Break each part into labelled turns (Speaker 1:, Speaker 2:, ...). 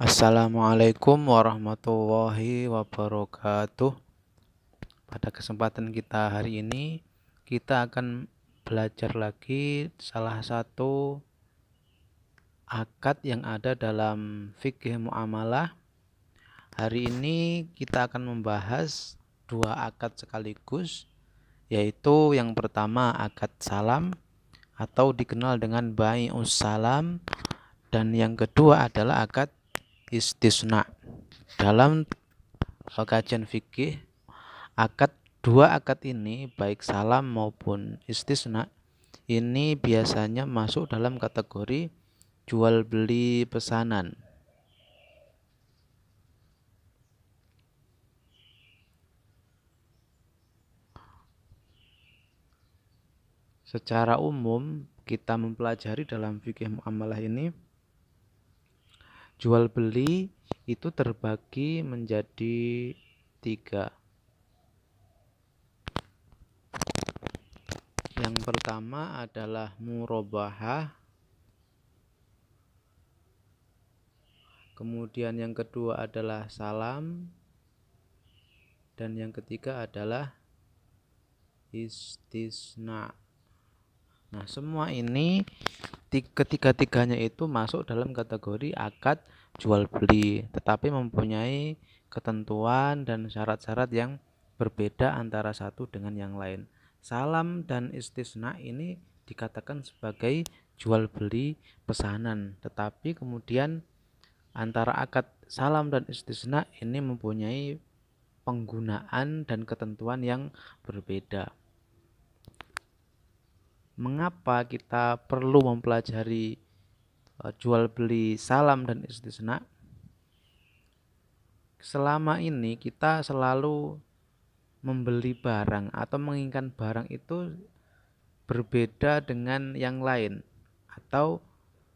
Speaker 1: Assalamualaikum warahmatullahi wabarakatuh. Pada kesempatan kita hari ini, kita akan belajar lagi salah satu akad yang ada dalam fikih muamalah. Hari ini kita akan membahas dua akad sekaligus, yaitu yang pertama akad salam atau dikenal dengan bai'us salam dan yang kedua adalah akad istisna. Dalam kajian fikih, akad dua akad ini baik salam maupun istisna ini biasanya masuk dalam kategori jual beli pesanan. Secara umum kita mempelajari dalam fikih muamalah ini Jual beli itu terbagi menjadi tiga. Yang pertama adalah murobahah. Kemudian yang kedua adalah salam. Dan yang ketiga adalah istisna. Nah, semua ini ketiga-tiganya itu masuk dalam kategori akad jual beli tetapi mempunyai ketentuan dan syarat-syarat yang berbeda antara satu dengan yang lain. Salam dan istisna ini dikatakan sebagai jual beli pesanan tetapi kemudian antara akad salam dan istisna ini mempunyai penggunaan dan ketentuan yang berbeda mengapa kita perlu mempelajari e, jual beli salam dan istisna selama ini kita selalu membeli barang atau menginginkan barang itu berbeda dengan yang lain atau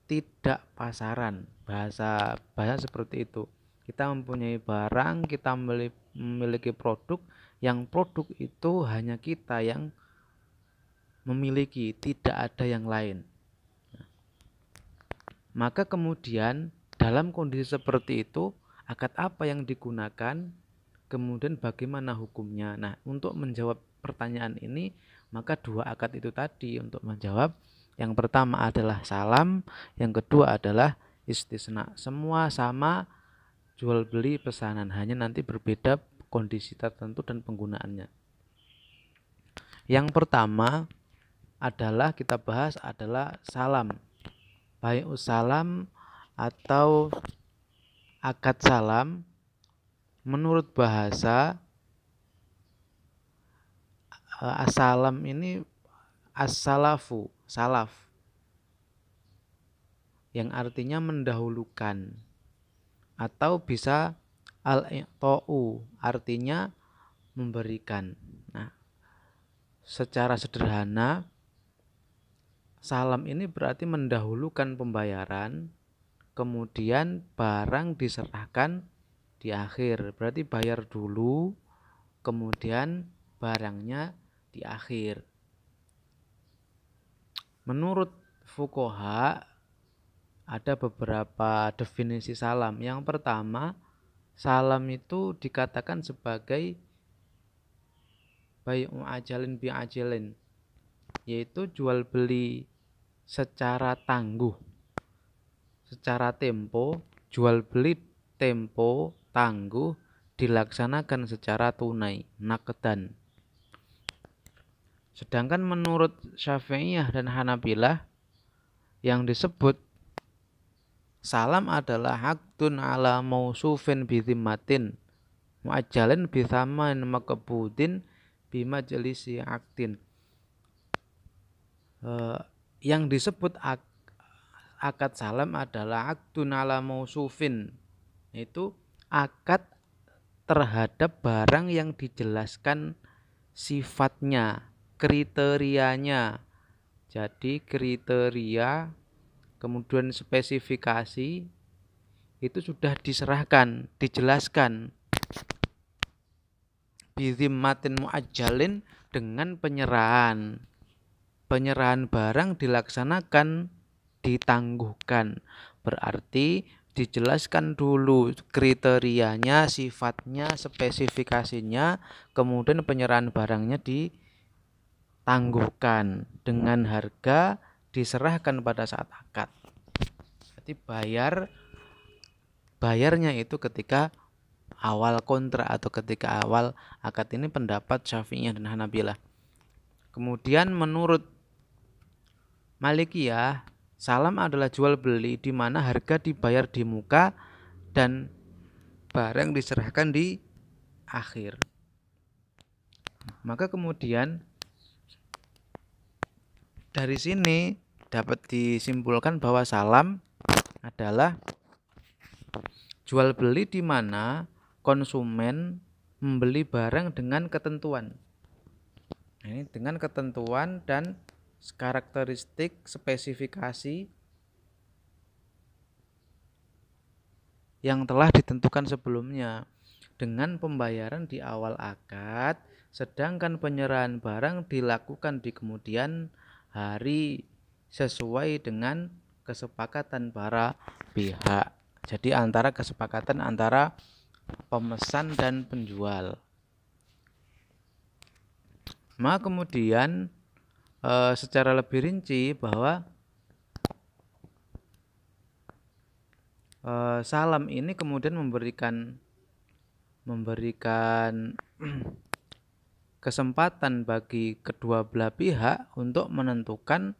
Speaker 1: tidak pasaran bahasa bahasa seperti itu kita mempunyai barang kita memiliki produk yang produk itu hanya kita yang memiliki, tidak ada yang lain. Maka kemudian dalam kondisi seperti itu, akad apa yang digunakan, kemudian bagaimana hukumnya. Nah, untuk menjawab pertanyaan ini, maka dua akad itu tadi untuk menjawab. Yang pertama adalah salam, yang kedua adalah istisna. Semua sama jual beli pesanan, hanya nanti berbeda kondisi tertentu dan penggunaannya. Yang pertama, adalah kita bahas adalah salam. Baik salam atau akad salam menurut bahasa eh, asalam ini asalafu salaf yang artinya mendahulukan atau bisa al tau artinya memberikan nah secara sederhana Salam ini berarti mendahulukan pembayaran, kemudian barang diserahkan di akhir. Berarti bayar dulu, kemudian barangnya di akhir. Menurut Fukoha, ada beberapa definisi salam. Yang pertama, salam itu dikatakan sebagai bayu ajalin bi ajalin, yaitu jual beli secara tangguh. Secara tempo, jual beli tempo tangguh dilaksanakan secara tunai, nakedan. Sedangkan menurut Syafi'iyah dan Hanabilah yang disebut salam adalah hak hakdun ala mausufin bidhimatin muajalin bithaman makebudin bimajelisi aktin. Uh, eh, yang disebut ak akad salam adalah akdun ala mausufin itu akad terhadap barang yang dijelaskan sifatnya kriterianya jadi kriteria kemudian spesifikasi itu sudah diserahkan dijelaskan matin muajjalin dengan penyerahan penyerahan barang dilaksanakan ditangguhkan. Berarti dijelaskan dulu kriterianya, sifatnya, spesifikasinya, kemudian penyerahan barangnya ditangguhkan dengan harga diserahkan pada saat akad. Jadi bayar bayarnya itu ketika awal kontrak atau ketika awal akad ini pendapat Syafi'iyah dan Hanabilah. Kemudian menurut Malikiyah, salam adalah jual beli di mana harga dibayar di muka dan barang diserahkan di akhir. Maka kemudian dari sini dapat disimpulkan bahwa salam adalah jual beli di mana konsumen membeli barang dengan ketentuan. Ini dengan ketentuan dan karakteristik, spesifikasi yang telah ditentukan sebelumnya dengan pembayaran di awal akad, sedangkan penyerahan barang dilakukan di kemudian hari sesuai dengan kesepakatan para pihak. Jadi antara kesepakatan antara pemesan dan penjual. Maka kemudian e, secara lebih rinci bahwa e, salam ini kemudian memberikan memberikan kesempatan bagi kedua belah pihak untuk menentukan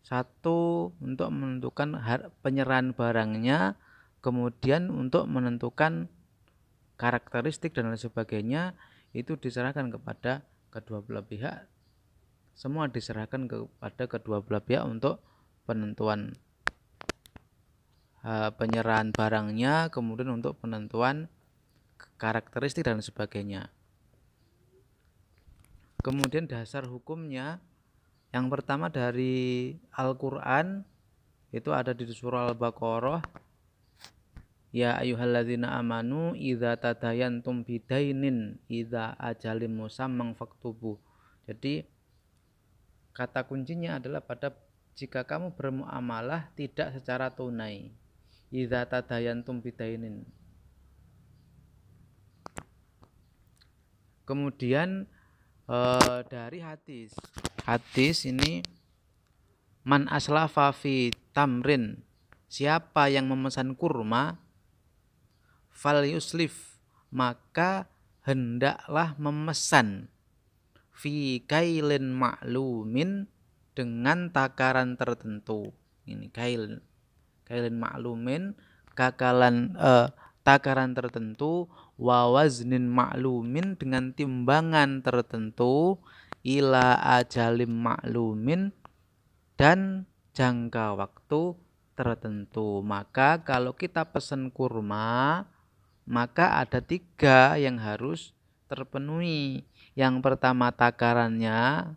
Speaker 1: satu untuk menentukan penyerahan barangnya kemudian untuk menentukan karakteristik dan lain sebagainya itu diserahkan kepada kedua belah pihak semua diserahkan kepada kedua belah pihak untuk penentuan eh, penyerahan barangnya kemudian untuk penentuan karakteristik dan sebagainya kemudian dasar hukumnya yang pertama dari Al-Quran itu ada di surah Al-Baqarah Ya ayuhalladzina amanu idza tadayantum bidainin idza ajalim musammang faktubu. Jadi Kata kuncinya adalah pada jika kamu bermuamalah tidak secara tunai. Idza bidainin. Kemudian e, dari hadis. Hadis ini man aslafa fi tamrin. Siapa yang memesan kurma fal yuslif maka hendaklah memesan fi kailin maklumin dengan takaran tertentu ini kail kailin maklumin kakalan uh, takaran tertentu wawaznin maklumin dengan timbangan tertentu ila ajalim maklumin dan jangka waktu tertentu maka kalau kita pesen kurma maka ada tiga yang harus terpenuhi yang pertama takarannya,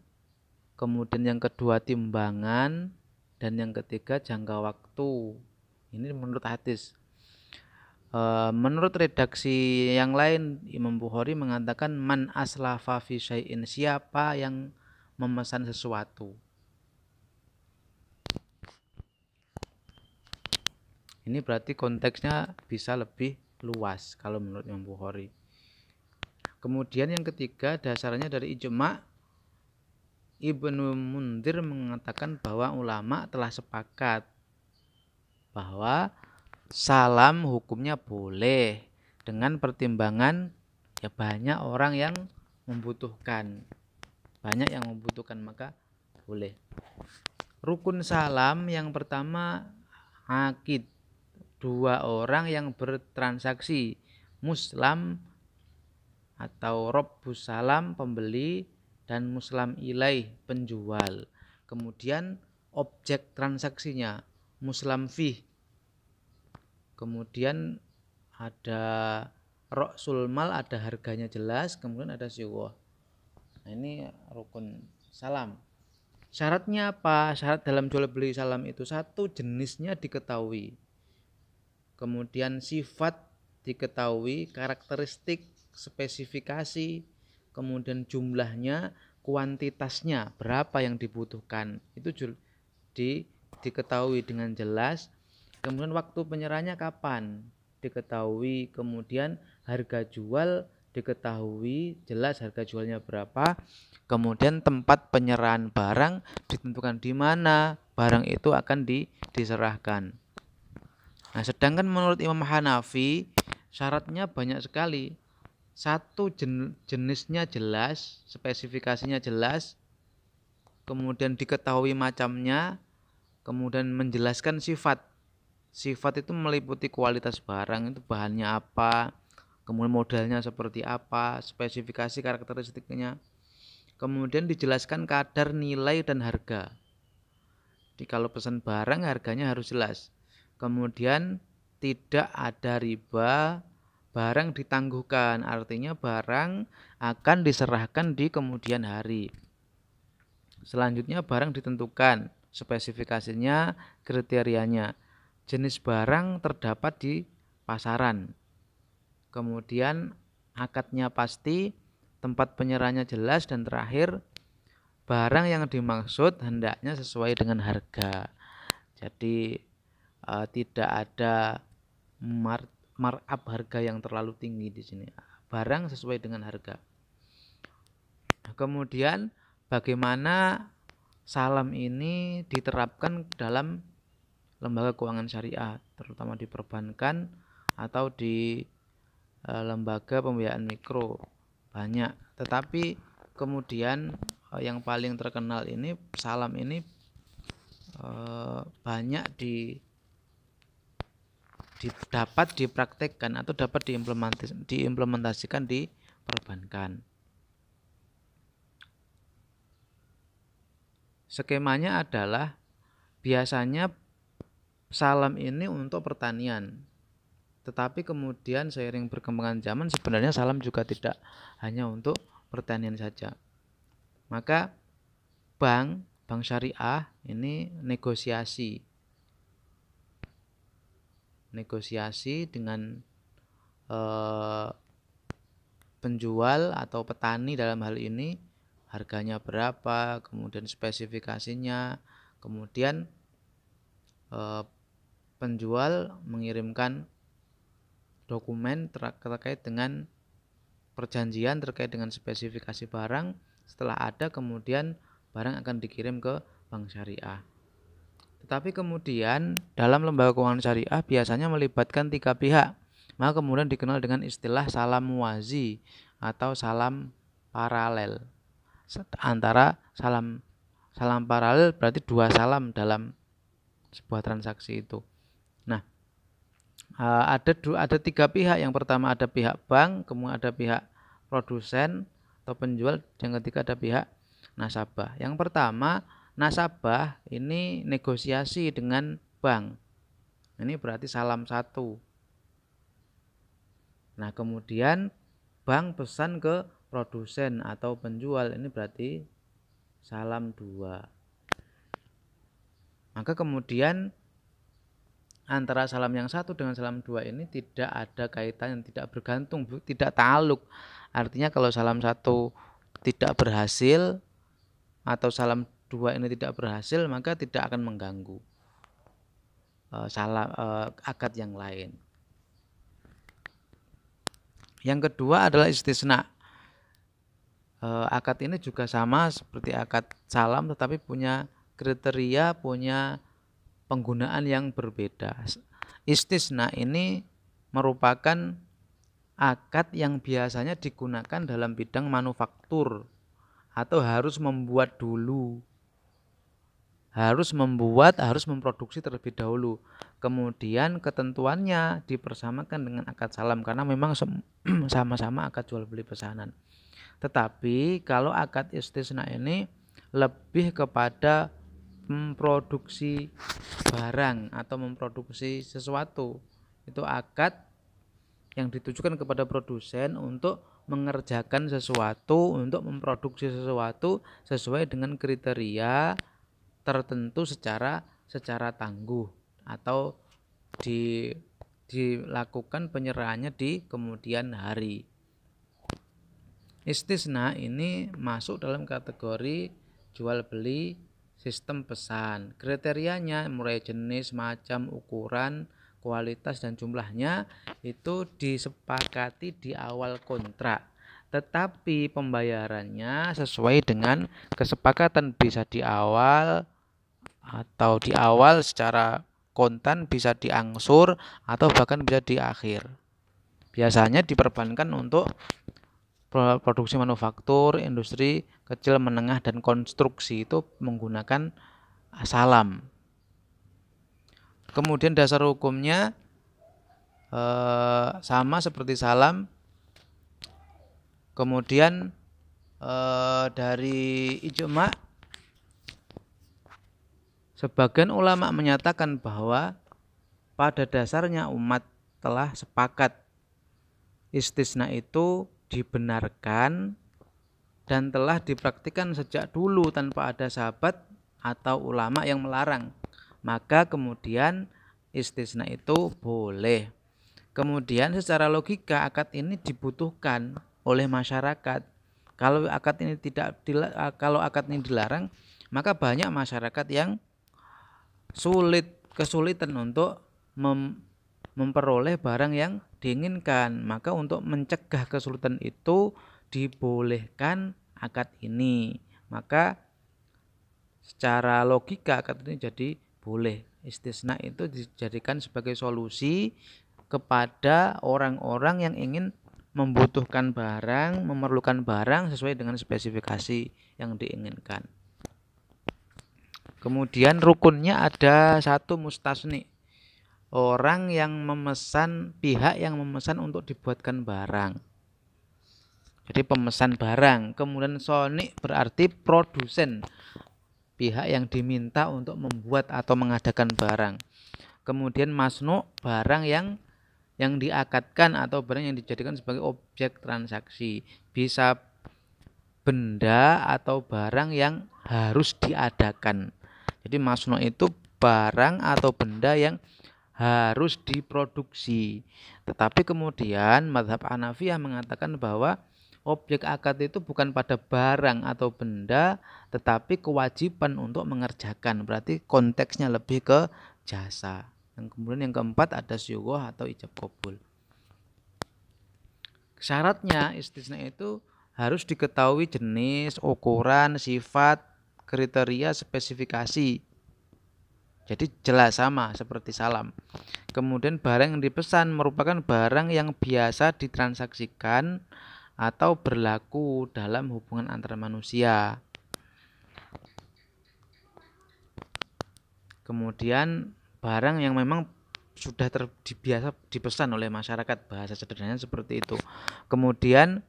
Speaker 1: kemudian yang kedua timbangan, dan yang ketiga jangka waktu. Ini menurut hadis. E, menurut redaksi yang lain, Imam Bukhari mengatakan man aslafa fi syai'in, siapa yang memesan sesuatu. Ini berarti konteksnya bisa lebih luas kalau menurut Imam Bukhari. Kemudian yang ketiga dasarnya dari ijma Ibnu Mundir mengatakan bahwa ulama telah sepakat bahwa salam hukumnya boleh dengan pertimbangan ya banyak orang yang membutuhkan banyak yang membutuhkan maka boleh rukun salam yang pertama akid dua orang yang bertransaksi muslim atau Rabbus Salam pembeli dan Muslim ilaih penjual. Kemudian objek transaksinya muslimfi fi. Kemudian ada rok sulmal ada harganya jelas, kemudian ada siwa Nah ini rukun salam. Syaratnya apa? Syarat dalam jual beli salam itu satu jenisnya diketahui. Kemudian sifat diketahui, karakteristik spesifikasi, kemudian jumlahnya, kuantitasnya, berapa yang dibutuhkan. Itu di diketahui dengan jelas. Kemudian waktu penyerahannya kapan diketahui, kemudian harga jual diketahui jelas harga jualnya berapa. Kemudian tempat penyerahan barang ditentukan di mana barang itu akan di, diserahkan. Nah, sedangkan menurut Imam Hanafi syaratnya banyak sekali satu jen, jenisnya jelas, spesifikasinya jelas, kemudian diketahui macamnya, kemudian menjelaskan sifat. Sifat itu meliputi kualitas barang itu bahannya apa, kemudian modalnya seperti apa, spesifikasi karakteristiknya. Kemudian dijelaskan kadar nilai dan harga. Jadi kalau pesan barang harganya harus jelas. Kemudian tidak ada riba, barang ditangguhkan artinya barang akan diserahkan di kemudian hari selanjutnya barang ditentukan spesifikasinya kriterianya jenis barang terdapat di pasaran kemudian akadnya pasti tempat penyerahnya jelas dan terakhir barang yang dimaksud hendaknya sesuai dengan harga jadi eh, tidak ada mart markup harga yang terlalu tinggi di sini. Barang sesuai dengan harga. Kemudian bagaimana salam ini diterapkan dalam lembaga keuangan syariah, terutama di perbankan atau di eh, lembaga pembiayaan mikro banyak. Tetapi kemudian eh, yang paling terkenal ini salam ini eh, banyak di dapat dipraktekkan atau dapat diimplementasikan di perbankan. Skemanya adalah biasanya salam ini untuk pertanian. Tetapi kemudian seiring perkembangan zaman sebenarnya salam juga tidak hanya untuk pertanian saja. Maka bank, bank syariah ini negosiasi negosiasi dengan eh, penjual atau petani dalam hal ini harganya berapa, kemudian spesifikasinya, kemudian eh, penjual mengirimkan dokumen ter terkait dengan perjanjian terkait dengan spesifikasi barang. Setelah ada, kemudian barang akan dikirim ke bank syariah. Tetapi kemudian dalam lembaga keuangan syariah biasanya melibatkan tiga pihak. Maka kemudian dikenal dengan istilah salam muazi atau salam paralel. Antara salam salam paralel berarti dua salam dalam sebuah transaksi itu. Nah, e, ada ada tiga pihak. Yang pertama ada pihak bank, kemudian ada pihak produsen atau penjual, yang ketiga ada pihak nasabah. Yang pertama nasabah ini negosiasi dengan bank. Ini berarti salam satu. Nah, kemudian bank pesan ke produsen atau penjual ini berarti salam dua. Maka kemudian antara salam yang satu dengan salam dua ini tidak ada kaitan yang tidak bergantung, tidak taluk. Artinya kalau salam satu tidak berhasil atau salam dua ini tidak berhasil maka tidak akan mengganggu e, eh, salah eh, e, akad yang lain. Yang kedua adalah istisna. E, akad ini juga sama seperti akad salam tetapi punya kriteria, punya penggunaan yang berbeda. Istisna ini merupakan akad yang biasanya digunakan dalam bidang manufaktur atau harus membuat dulu harus membuat, harus memproduksi terlebih dahulu. Kemudian ketentuannya dipersamakan dengan akad salam karena memang sama-sama akad jual beli pesanan. Tetapi kalau akad istisna ini lebih kepada memproduksi barang atau memproduksi sesuatu. Itu akad yang ditujukan kepada produsen untuk mengerjakan sesuatu, untuk memproduksi sesuatu sesuai dengan kriteria tertentu secara secara tangguh atau di dilakukan penyerahannya di kemudian hari. Istisna ini masuk dalam kategori jual beli sistem pesan. Kriterianya mulai jenis, macam, ukuran, kualitas dan jumlahnya itu disepakati di awal kontrak. Tetapi pembayarannya sesuai dengan kesepakatan bisa di awal, atau di awal secara konten bisa diangsur atau bahkan bisa di akhir. Biasanya diperbankan untuk produksi manufaktur, industri kecil menengah dan konstruksi itu menggunakan salam. Kemudian dasar hukumnya eh, sama seperti salam. Kemudian eh, dari ijma' Sebagian ulama menyatakan bahwa pada dasarnya umat telah sepakat istisna itu dibenarkan dan telah dipraktikan sejak dulu tanpa ada sahabat atau ulama yang melarang. Maka kemudian istisna itu boleh. Kemudian secara logika akad ini dibutuhkan oleh masyarakat. Kalau akad ini tidak kalau akad ini dilarang, maka banyak masyarakat yang sulit kesulitan untuk mem memperoleh barang yang diinginkan. Maka untuk mencegah kesulitan itu dibolehkan akad ini. Maka secara logika akad ini jadi boleh. Istisna itu dijadikan sebagai solusi kepada orang-orang yang ingin membutuhkan barang, memerlukan barang sesuai dengan spesifikasi yang diinginkan. Kemudian rukunnya ada satu mustasni. Orang yang memesan, pihak yang memesan untuk dibuatkan barang. Jadi pemesan barang. Kemudian sonik berarti produsen. Pihak yang diminta untuk membuat atau mengadakan barang. Kemudian masnu barang yang yang diakatkan atau barang yang dijadikan sebagai objek transaksi. Bisa benda atau barang yang harus diadakan jadi masno itu barang atau benda yang harus diproduksi. Tetapi kemudian madhab Hanafiyah mengatakan bahwa objek akad itu bukan pada barang atau benda, tetapi kewajiban untuk mengerjakan. Berarti konteksnya lebih ke jasa. Yang kemudian yang keempat ada syugoh atau ijab kabul. Syaratnya istisna itu harus diketahui jenis, ukuran, sifat, kriteria spesifikasi. Jadi jelas sama seperti salam. Kemudian barang yang dipesan merupakan barang yang biasa ditransaksikan atau berlaku dalam hubungan antara manusia. Kemudian barang yang memang sudah terbiasa dipesan oleh masyarakat bahasa sederhananya seperti itu. Kemudian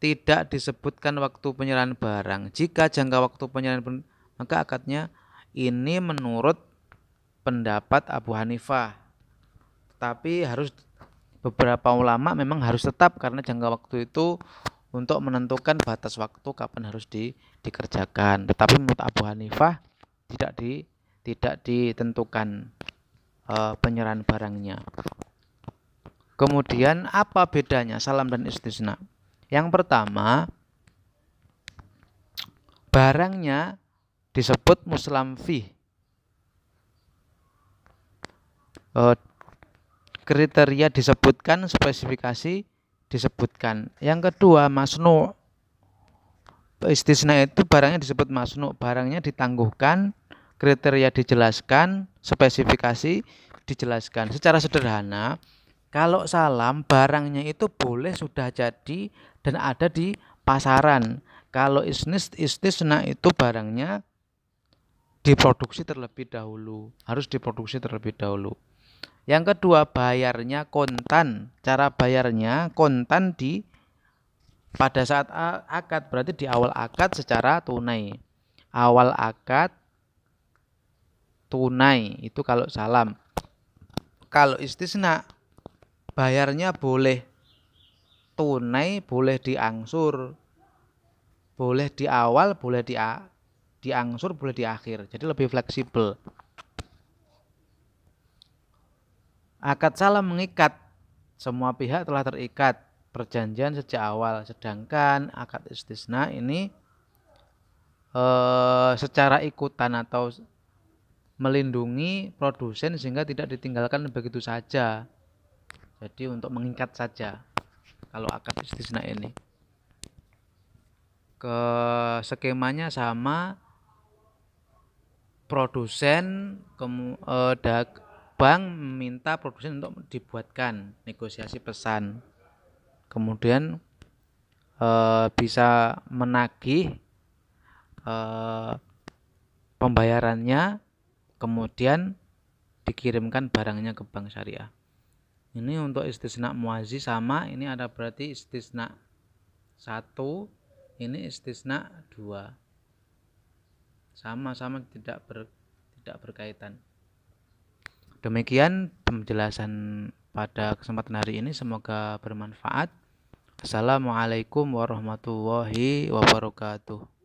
Speaker 1: tidak disebutkan waktu penyerahan barang. Jika jangka waktu penyerahan barang, maka akadnya ini menurut pendapat Abu Hanifah. Tapi harus beberapa ulama memang harus tetap karena jangka waktu itu untuk menentukan batas waktu kapan harus di, dikerjakan. Tetapi menurut Abu Hanifah tidak di tidak ditentukan e, penyerahan barangnya. Kemudian apa bedanya salam dan istisna? Yang pertama, barangnya disebut muslam fi. E, kriteria disebutkan, spesifikasi disebutkan. Yang kedua, masnu. Istisna itu barangnya disebut masnu, barangnya ditangguhkan, kriteria dijelaskan, spesifikasi dijelaskan. Secara sederhana, kalau salam barangnya itu boleh sudah jadi dan ada di pasaran. Kalau isnis istisna itu barangnya diproduksi terlebih dahulu, harus diproduksi terlebih dahulu. Yang kedua, bayarnya kontan. Cara bayarnya kontan di pada saat akad, berarti di awal akad secara tunai. Awal akad tunai itu kalau salam. Kalau istisna bayarnya boleh tunai boleh diangsur boleh di awal boleh di diangsur boleh di akhir jadi lebih fleksibel akad salam mengikat semua pihak telah terikat perjanjian sejak awal sedangkan akad istisna ini eh, secara ikutan atau melindungi produsen sehingga tidak ditinggalkan begitu saja jadi untuk mengikat saja kalau akad istisna ini ke skemanya sama produsen kemu, eh, bank meminta produsen untuk dibuatkan negosiasi pesan kemudian eh, bisa menagih eh, pembayarannya kemudian dikirimkan barangnya ke bank syariah ini untuk istisna muazi sama ini ada berarti istisna satu ini istisna dua sama-sama tidak ber, tidak berkaitan demikian penjelasan pada kesempatan hari ini semoga bermanfaat Assalamualaikum warahmatullahi wabarakatuh